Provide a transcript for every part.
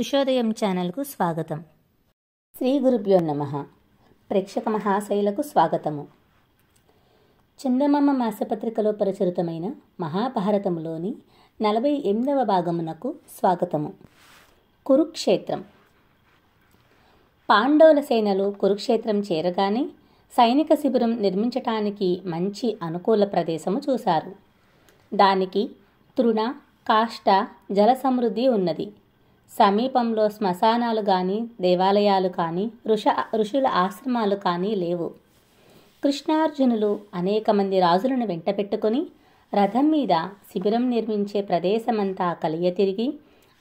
ఉషోదయం ఛానల్కు స్వాగతం శ్రీ గురుభ్యో నమ ప్రేక్షక మహాశైలకు స్వాగతము చందమామ మాసపత్రికలో ప్రచురితమైన మహాభారతములోని నలభై ఎనిమిదవ భాగమునకు స్వాగతము కురుక్షేత్రం పాండవుల సేనలు కురుక్షేత్రం చేరగానే సైనిక శిబిరం నిర్మించటానికి మంచి అనుకూల ప్రదేశము చూశారు దానికి తృణ కాష్ట జల సమృద్ధి ఉన్నది సమీపంలో శ్మశానాలు కానీ దేవాలయాలు కానీ ఋష ఋషుల ఆశ్రమాలు కానీ లేవు కృష్ణార్జునులు అనేక మంది రాజులను పెట్టుకుని రథం మీద శిబిరం నిర్మించే ప్రదేశమంతా కలియ తిరిగి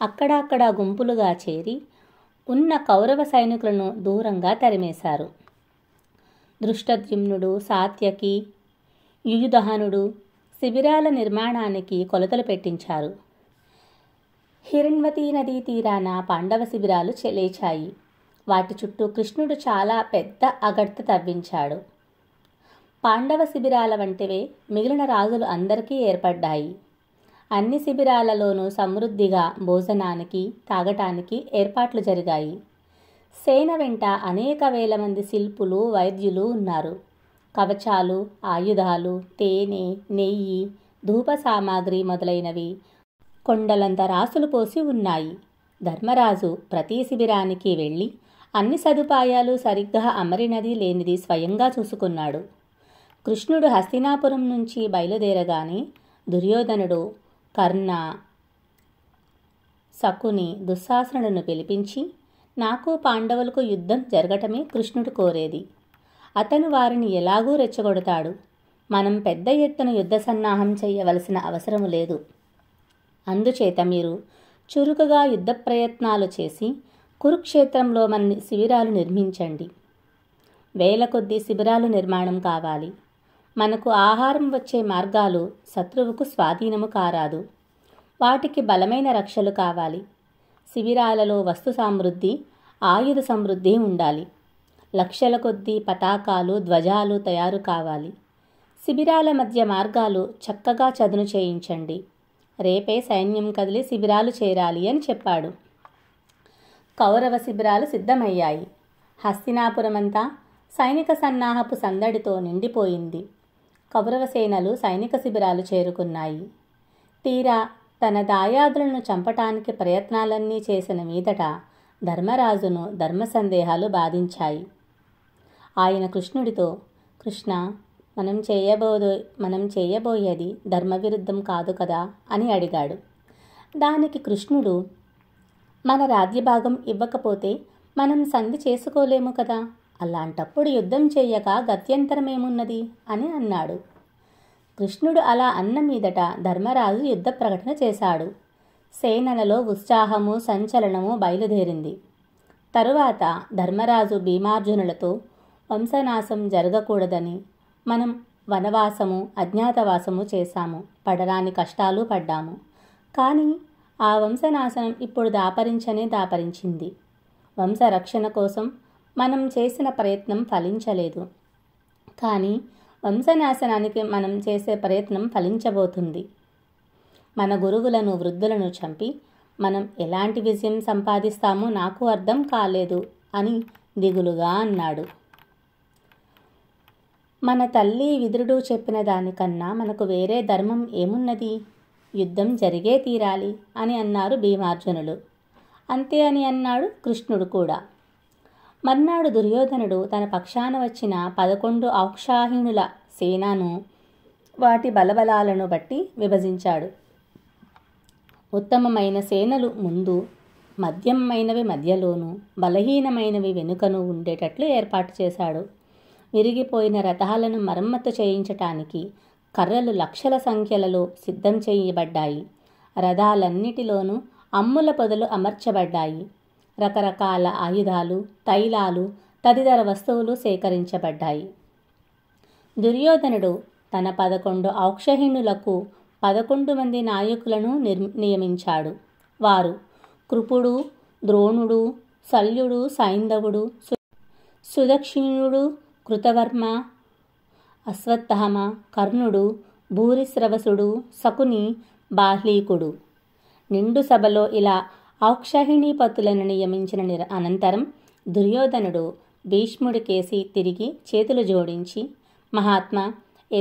అక్కడక్కడ గుంపులుగా చేరి ఉన్న కౌరవ సైనికులను దూరంగా తరిమేశారు దృష్టద్యుమ్నుడు సాత్యకి యుయుదహనుడు శిబిరాల నిర్మాణానికి కొలతలు పెట్టించారు హిరణ్వతీ నదీ తీరాన పాండవ శిబిరాలు చెలేచాయి వాటి చుట్టూ కృష్ణుడు చాలా పెద్ద అగడ్త తవ్వించాడు పాండవ శిబిరాల వంటివే మిగిలిన రాజులు అందరికీ ఏర్పడ్డాయి అన్ని శిబిరాలలోనూ సమృద్ధిగా భోజనానికి తాగటానికి ఏర్పాట్లు జరిగాయి సేన వెంట అనేక వేల మంది శిల్పులు వైద్యులు ఉన్నారు కవచాలు ఆయుధాలు తేనె నెయ్యి ధూప సామాగ్రి మొదలైనవి కొండలంత రాసులు పోసి ఉన్నాయి ధర్మరాజు ప్రతి శిబిరానికి వెళ్ళి అన్ని సదుపాయాలు సరిగ్గా అమరినది లేనిది స్వయంగా చూసుకున్నాడు కృష్ణుడు హస్తినాపురం నుంచి బయలుదేరగానే దుర్యోధనుడు కర్ణ శకుని దుస్సాసునుడును పిలిపించి నాకు పాండవులకు యుద్ధం జరగటమే కృష్ణుడు కోరేది అతను వారిని ఎలాగూ రెచ్చగొడతాడు మనం పెద్ద ఎత్తున యుద్ధ సన్నాహం చేయవలసిన అవసరం లేదు అందుచేత మీరు చురుకుగా యుద్ధ ప్రయత్నాలు చేసి కురుక్షేత్రంలో మన శిబిరాలు నిర్మించండి వేల కొద్ది శిబిరాలు నిర్మాణం కావాలి మనకు ఆహారం వచ్చే మార్గాలు శత్రువుకు స్వాధీనము కారాదు వాటికి బలమైన రక్షలు కావాలి శిబిరాలలో వస్తు సమృద్ధి ఆయుధ సమృద్ధి ఉండాలి లక్షల కొద్దీ పతాకాలు ధ్వజాలు తయారు కావాలి శిబిరాల మధ్య మార్గాలు చక్కగా చదును చేయించండి రేపే సైన్యం కదిలి శిబిరాలు చేరాలి అని చెప్పాడు కౌరవ శిబిరాలు సిద్ధమయ్యాయి హస్తినాపురమంతా సైనిక సన్నాహపు సందడితో నిండిపోయింది కౌరవ సేనలు సైనిక శిబిరాలు చేరుకున్నాయి తీరా తన దాయాదులను చంపటానికి ప్రయత్నాలన్నీ చేసిన మీదట ధర్మరాజును ధర్మ సందేహాలు బాధించాయి ఆయన కృష్ణుడితో కృష్ణ మనం చేయబోదో మనం చేయబోయేది ధర్మవిరుద్ధం కాదు కదా అని అడిగాడు దానికి కృష్ణుడు మన రాజ్యభాగం ఇవ్వకపోతే మనం సంధి చేసుకోలేము కదా అలాంటప్పుడు యుద్ధం చేయక గత్యంతరమేమున్నది అని అన్నాడు కృష్ణుడు అలా అన్న మీదట ధర్మరాజు యుద్ధ ప్రకటన చేశాడు సేనలలో ఉత్సాహము సంచలనము బయలుదేరింది తరువాత ధర్మరాజు భీమార్జునులతో వంశనాశం జరగకూడదని మనం వనవాసము అజ్ఞాతవాసము చేశాము పడరాని కష్టాలు పడ్డాము కానీ ఆ వంశనాశనం ఇప్పుడు దాపరించనే దాపరించింది వంశరక్షణ కోసం మనం చేసిన ప్రయత్నం ఫలించలేదు కానీ వంశనాశనానికి మనం చేసే ప్రయత్నం ఫలించబోతుంది మన గురువులను వృద్ధులను చంపి మనం ఎలాంటి విజయం సంపాదిస్తామో నాకు అర్థం కాలేదు అని దిగులుగా అన్నాడు మన తల్లి విదురుడు చెప్పిన దానికన్నా మనకు వేరే ధర్మం ఏమున్నది యుద్ధం జరిగే తీరాలి అని అన్నారు భీమార్జునులు అంతే అని అన్నాడు కృష్ణుడు కూడా మర్నాడు దుర్యోధనుడు తన పక్షాన వచ్చిన పదకొండు ఔక్షాహీనుల సేనాను వాటి బలబలాలను బట్టి విభజించాడు ఉత్తమమైన సేనలు ముందు మద్యమైనవి మధ్యలోనూ బలహీనమైనవి వెనుకను ఉండేటట్లు ఏర్పాటు చేశాడు విరిగిపోయిన రథాలను మరమ్మతు చేయించటానికి కర్రలు లక్షల సంఖ్యలలో సిద్ధం చేయబడ్డాయి రథాలన్నిటిలోనూ అమ్ముల పొదలు అమర్చబడ్డాయి రకరకాల ఆయుధాలు తైలాలు తదితర వస్తువులు సేకరించబడ్డాయి దుర్యోధనుడు తన పదకొండు ఔక్షహీణులకు పదకొండు మంది నాయకులను నిర్ నియమించాడు వారు కృపుడు ద్రోణుడు శల్యుడు సైంధవుడు సుదక్షిణుడు కృతవర్మ అశ్వత్థామ కర్ణుడు భూరిశ్రవసుడు శకుని బాహ్లీకుడు నిండు సభలో ఇలా ఔక్షహిణీపతులను నియమించిన నిర అనంతరం దుర్యోధనుడు భీష్ముడి కేసి తిరిగి చేతులు జోడించి మహాత్మా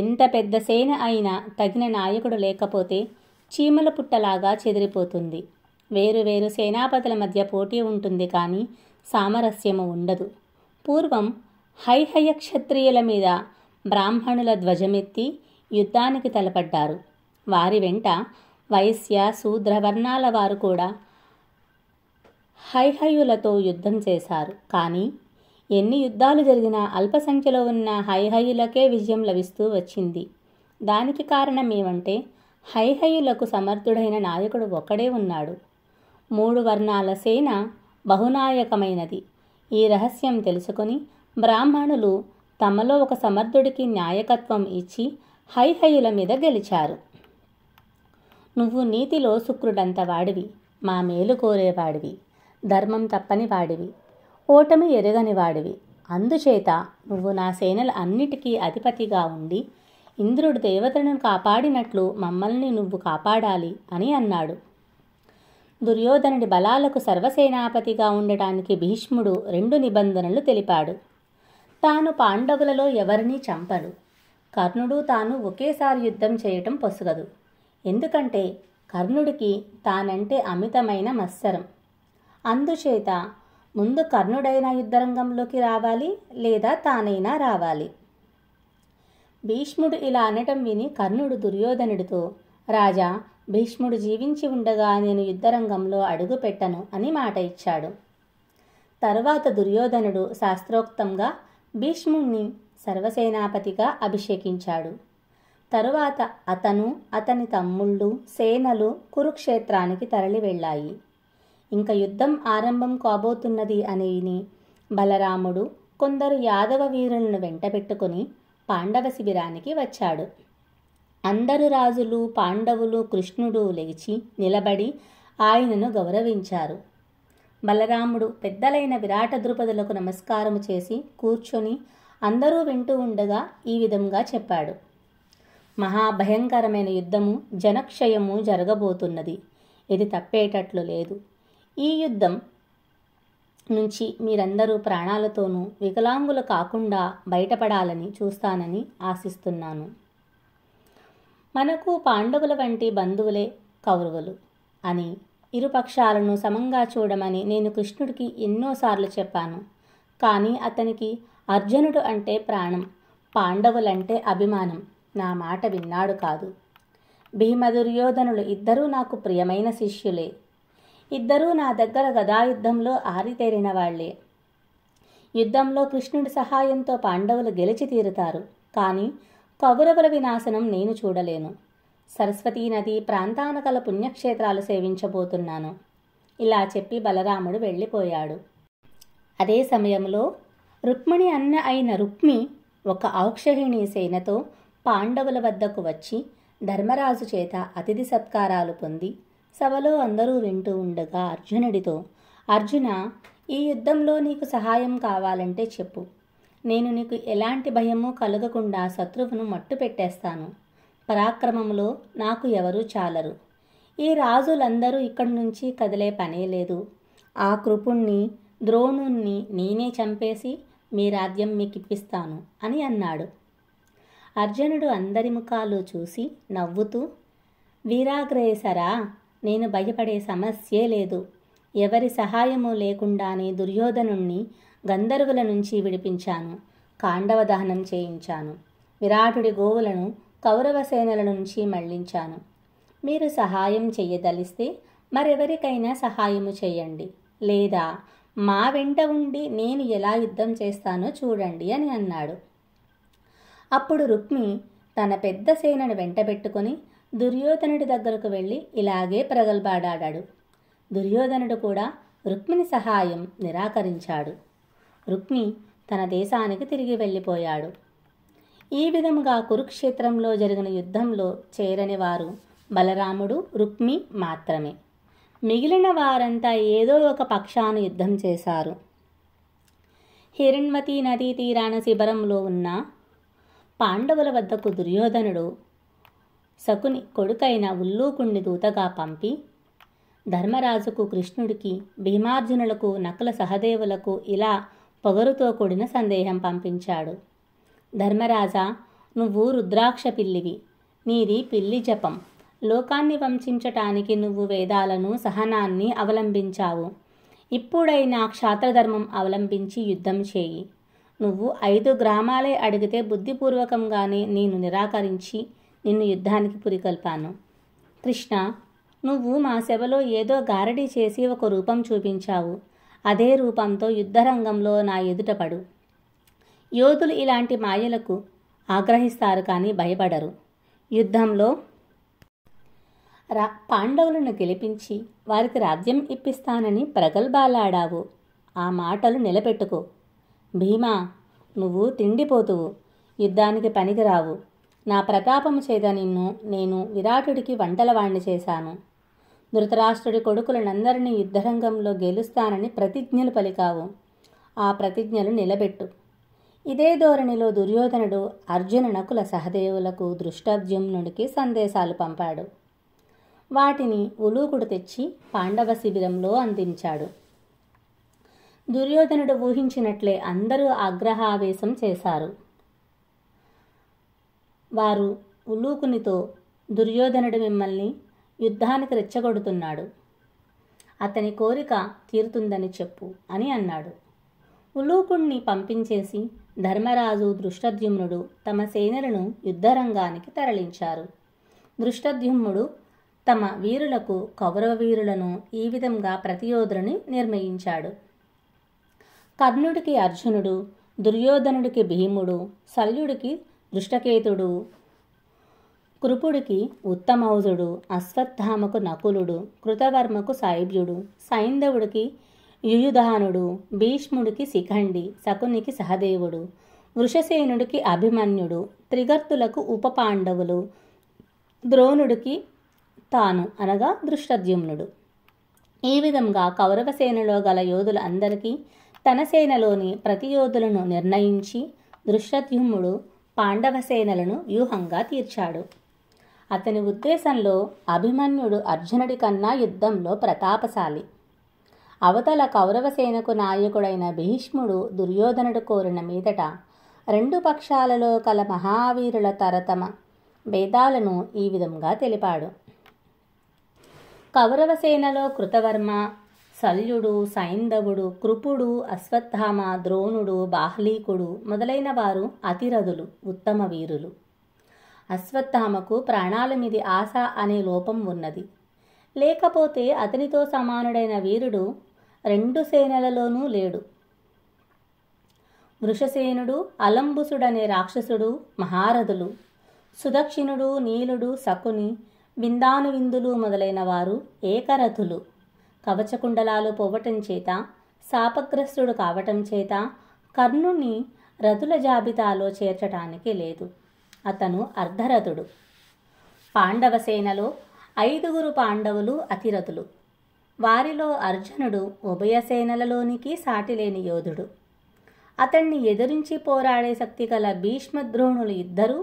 ఎంత పెద్ద సేన అయినా తగిన నాయకుడు లేకపోతే చీమల పుట్టలాగా చెదిరిపోతుంది వేరు వేరు సేనాపతుల మధ్య పోటీ ఉంటుంది కానీ సామరస్యము ఉండదు పూర్వం హైహయ క్షత్రియుల మీద బ్రాహ్మణుల ధ్వజమెత్తి యుద్ధానికి తలపడ్డారు వారి వెంట వైశ్య శూద్ర వర్ణాల వారు కూడా హైహయులతో యుద్ధం చేశారు కానీ ఎన్ని యుద్ధాలు జరిగినా అల్ప సంఖ్యలో ఉన్న హైహయులకే విజయం లభిస్తూ వచ్చింది దానికి కారణం ఏమంటే హైహయులకు సమర్థుడైన నాయకుడు ఒక్కడే ఉన్నాడు మూడు వర్ణాల సేన బహునాయకమైనది ఈ రహస్యం తెలుసుకొని బ్రాహ్మణులు తమలో ఒక సమర్థుడికి న్యాయకత్వం ఇచ్చి హైహయుల మీద గెలిచారు నువ్వు నీతిలో శుక్రుడంత వాడివి మా మేలు కోరేవాడివి ధర్మం తప్పని వాడివి ఓటమి ఎరగని వాడివి అందుచేత నువ్వు నా సేనల అన్నిటికీ అధిపతిగా ఉండి ఇంద్రుడు దేవతలను కాపాడినట్లు మమ్మల్ని నువ్వు కాపాడాలి అని అన్నాడు దుర్యోధనుడి బలాలకు సర్వసేనాపతిగా ఉండటానికి భీష్ముడు రెండు నిబంధనలు తెలిపాడు తాను పాండవులలో ఎవరినీ చంపడు కర్ణుడు తాను ఒకేసారి యుద్ధం చేయటం పొసగదు ఎందుకంటే కర్ణుడికి తానంటే అమితమైన మత్సరం అందుచేత ముందు కర్ణుడైనా యుద్ధరంగంలోకి రావాలి లేదా తానైనా రావాలి భీష్ముడు ఇలా అనటం విని కర్ణుడు దుర్యోధనుడితో రాజా భీష్ముడు జీవించి ఉండగా నేను యుద్ధరంగంలో అడుగు పెట్టను అని మాట ఇచ్చాడు తర్వాత దుర్యోధనుడు శాస్త్రోక్తంగా భీష్ముణ్ణి సర్వసేనాపతిగా అభిషేకించాడు తరువాత అతను అతని తమ్ముళ్ళు సేనలు కురుక్షేత్రానికి తరలి వెళ్ళాయి ఇంక యుద్ధం ఆరంభం కాబోతున్నది అనేని బలరాముడు కొందరు యాదవ వీరులను వెంటబెట్టుకుని పాండవ శిబిరానికి వచ్చాడు అందరు రాజులు పాండవులు కృష్ణుడు లేచి నిలబడి ఆయనను గౌరవించారు బలరాముడు పెద్దలైన విరాట ద్రుపదులకు నమస్కారము చేసి కూర్చొని అందరూ వింటూ ఉండగా ఈ విధంగా చెప్పాడు మహాభయంకరమైన యుద్ధము జనక్షయము జరగబోతున్నది ఇది తప్పేటట్లు లేదు ఈ యుద్ధం నుంచి మీరందరూ ప్రాణాలతోనూ వికలాంగులు కాకుండా బయటపడాలని చూస్తానని ఆశిస్తున్నాను మనకు పాండవుల వంటి బంధువులే కౌరవులు అని ఇరుపక్షాలను సమంగా చూడమని నేను కృష్ణుడికి ఎన్నోసార్లు చెప్పాను కానీ అతనికి అర్జునుడు అంటే ప్రాణం పాండవులంటే అభిమానం నా మాట విన్నాడు కాదు భీమ దుర్యోధనులు ఇద్దరూ నాకు ప్రియమైన శిష్యులే ఇద్దరూ నా దగ్గర గదాయుద్ధంలో ఆరితేరిన వాళ్లే యుద్ధంలో కృష్ణుడి సహాయంతో పాండవులు గెలిచి తీరుతారు కానీ కౌరవుల వినాశనం నేను చూడలేను సరస్వతీ నది ప్రాంతాన గల పుణ్యక్షేత్రాలు సేవించబోతున్నాను ఇలా చెప్పి బలరాముడు వెళ్ళిపోయాడు అదే సమయంలో రుక్మిణి అన్న అయిన రుక్మి ఒక ఔక్షహిణి సేనతో పాండవుల వద్దకు వచ్చి ధర్మరాజు చేత అతిథి సత్కారాలు పొంది సభలో అందరూ వింటూ ఉండగా అర్జునుడితో అర్జున ఈ యుద్ధంలో నీకు సహాయం కావాలంటే చెప్పు నేను నీకు ఎలాంటి భయము కలగకుండా శత్రువును మట్టు పెట్టేస్తాను పరాక్రమంలో నాకు ఎవరూ చాలరు ఈ రాజులందరూ ఇక్కడి నుంచి కదిలే పనే లేదు ఆ కృపుణ్ణి ద్రోణుణ్ణి నేనే చంపేసి మీ రాజ్యం ఇప్పిస్తాను అని అన్నాడు అర్జునుడు అందరి ముఖాలు చూసి నవ్వుతూ వీరాగ్రేసరా నేను భయపడే సమస్యే లేదు ఎవరి సహాయము లేకుండానే దుర్యోధనుణ్ణి గంధర్వుల నుంచి విడిపించాను కాండవ దహనం చేయించాను విరాటుడి గోవులను కౌరవ సేనల నుంచి మళ్లించాను మీరు సహాయం చేయదలిస్తే మరెవరికైనా సహాయము చేయండి లేదా మా వెంట ఉండి నేను ఎలా యుద్ధం చేస్తానో చూడండి అని అన్నాడు అప్పుడు రుక్మి తన పెద్ద సేనను వెంటబెట్టుకొని దుర్యోధనుడి దగ్గరకు వెళ్ళి ఇలాగే ప్రగల్భాడాడాడు దుర్యోధనుడు కూడా రుక్మిణి సహాయం నిరాకరించాడు రుక్మి తన దేశానికి తిరిగి వెళ్ళిపోయాడు ఈ విధముగా కురుక్షేత్రంలో జరిగిన యుద్ధంలో చేరని వారు బలరాముడు రుక్మి మాత్రమే మిగిలిన వారంతా ఏదో ఒక పక్షాన యుద్ధం చేశారు హిరణ్వతి నదీ తీరాన శిబిరంలో ఉన్న పాండవుల వద్దకు దుర్యోధనుడు శకుని కొడుకైన ఉల్లూకుణ్ణి దూతగా పంపి ధర్మరాజుకు కృష్ణుడికి భీమార్జునులకు నకుల సహదేవులకు ఇలా పొగరుతో కూడిన సందేహం పంపించాడు ధర్మరాజా నువ్వు రుద్రాక్ష పిల్లివి నీది పిల్లి జపం లోకాన్ని వంశించటానికి నువ్వు వేదాలను సహనాన్ని అవలంబించావు ఇప్పుడైనా క్షాత్రధర్మం అవలంబించి యుద్ధం చేయి నువ్వు ఐదు గ్రామాలే అడిగితే బుద్ధిపూర్వకంగానే నేను నిరాకరించి నిన్ను యుద్ధానికి పురికల్పాను కృష్ణ నువ్వు మా సెవలో ఏదో గారడీ చేసి ఒక రూపం చూపించావు అదే రూపంతో యుద్ధరంగంలో నా ఎదుటపడు యోధులు ఇలాంటి మాయలకు ఆగ్రహిస్తారు కానీ భయపడరు యుద్ధంలో రా పాండవులను గెలిపించి వారికి రాజ్యం ఇప్పిస్తానని ప్రగల్భాలాడావు ఆ మాటలు నిలబెట్టుకో భీమా నువ్వు తిండిపోతువు యుద్ధానికి పనికిరావు నా ప్రతాపము చేత నిన్ను నేను విరాటుడికి వంటలవాణ్ణి చేశాను ధృతరాష్ట్రుడి కొడుకులనందరినీ యుద్ధరంగంలో గెలుస్తానని ప్రతిజ్ఞలు పలికావు ఆ ప్రతిజ్ఞలు నిలబెట్టు ఇదే ధోరణిలో దుర్యోధనుడు అర్జునునకుల సహదేవులకు దృష్టార్జుమ్నుడికి సందేశాలు పంపాడు వాటిని ఉలూకుడు తెచ్చి పాండవ శిబిరంలో అందించాడు దుర్యోధనుడు ఊహించినట్లే అందరూ ఆగ్రహావేశం చేశారు వారు ఉలూకునితో దుర్యోధనుడు మిమ్మల్ని యుద్ధానికి రెచ్చగొడుతున్నాడు అతని కోరిక తీరుతుందని చెప్పు అని అన్నాడు ఉలూకుణ్ణి పంపించేసి ధర్మరాజు దృష్టద్యుమ్నుడు తమ సేనలను యుద్ధరంగానికి తరలించారు దృష్టద్యుమ్నుడు తమ వీరులకు కౌరవ వీరులను ఈ విధంగా ప్రతియోధుని నిర్ణయించాడు కర్ణుడికి అర్జునుడు దుర్యోధనుడికి భీముడు శల్యుడికి దృష్టకేతుడు కృపుడికి ఉత్తమౌజుడు అశ్వత్థామకు నకులుడు కృతవర్మకు సైభ్యుడు సైంధవుడికి యుయుధానుడు భీష్ముడికి శిఖండి శకునికి సహదేవుడు వృషసేనుడికి అభిమన్యుడు త్రిగర్తులకు ఉప పాండవులు ద్రోణుడికి తాను అనగా దృష్టద్యుమ్నుడు ఈ విధంగా కౌరవసేనులో గల అందరికీ తన సేనలోని ప్రతి యోధులను నిర్ణయించి పాండవ సేనలను వ్యూహంగా తీర్చాడు అతని ఉద్దేశంలో అభిమన్యుడు అర్జునుడి కన్నా యుద్ధంలో ప్రతాపశాలి అవతల కౌరవసేనకు నాయకుడైన భీష్ముడు దుర్యోధనుడు కోరిన మీదట రెండు పక్షాలలో కల మహావీరుల తరతమ భేదాలను ఈ విధంగా తెలిపాడు కౌరవసేనలో కృతవర్మ శల్యుడు సైంధవుడు కృపుడు అశ్వత్థామ ద్రోణుడు బాహ్లీకుడు మొదలైన వారు అతిరథులు ఉత్తమ వీరులు అశ్వత్థామకు ప్రాణాల మీది ఆశ అనే లోపం ఉన్నది లేకపోతే అతనితో సమానుడైన వీరుడు రెండు సేనలలోనూ లేడు వృషసేనుడు అలంబుసుడనే రాక్షసుడు మహారథులు సుదక్షిణుడు నీలుడు శకుని విందాను విందులు మొదలైన వారు ఏకరథులు కవచకుండలాలు పోవటం చేత శాపగ్రస్తుడు కావటం చేత కర్ణుణ్ణి రథుల జాబితాలో చేర్చటానికి లేదు అతను అర్ధరథుడు పాండవ సేనలో ఐదుగురు పాండవులు అతిరథులు వారిలో అర్జునుడు ఉభయ సేనలలోనికి సాటిలేని యోధుడు అతన్ని ఎదురించి పోరాడే శక్తి గల భీష్మద్రోణులు ఇద్దరూ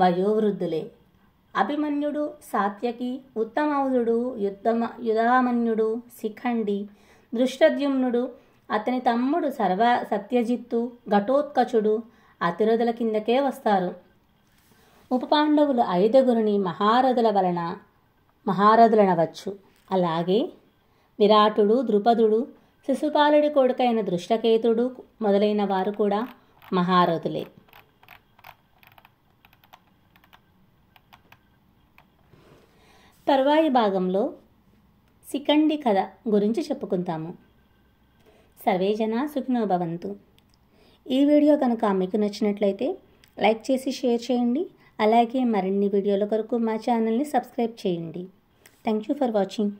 వయోవృద్ధులే అభిమన్యుడు సాత్యకి ఉత్తమౌధుడు యుద్ధమ యుధామన్యుడు శిఖండి దృష్టద్యుమ్నుడు అతని తమ్ముడు సర్వ సత్యజిత్తు ఘటోత్కచుడు అతిరథుల కిందకే వస్తారు ఉపపాండవులు ఐదుగురిని మహారథుల వలన మహారథులనవచ్చు అలాగే విరాటుడు ద్రుపదుడు శిశుపాలుడి కొడుకైన దృష్టకేతుడు మొదలైన వారు కూడా మహారథులే తర్వాయి భాగంలో సికండి కథ గురించి చెప్పుకుంటాము సర్వేజన సుఖినోభవంతు ఈ వీడియో కనుక మీకు నచ్చినట్లయితే లైక్ చేసి షేర్ చేయండి అలాగే మరిన్ని వీడియోల కొరకు మా ఛానల్ని సబ్స్క్రైబ్ చేయండి థ్యాంక్ యూ ఫర్ వాచింగ్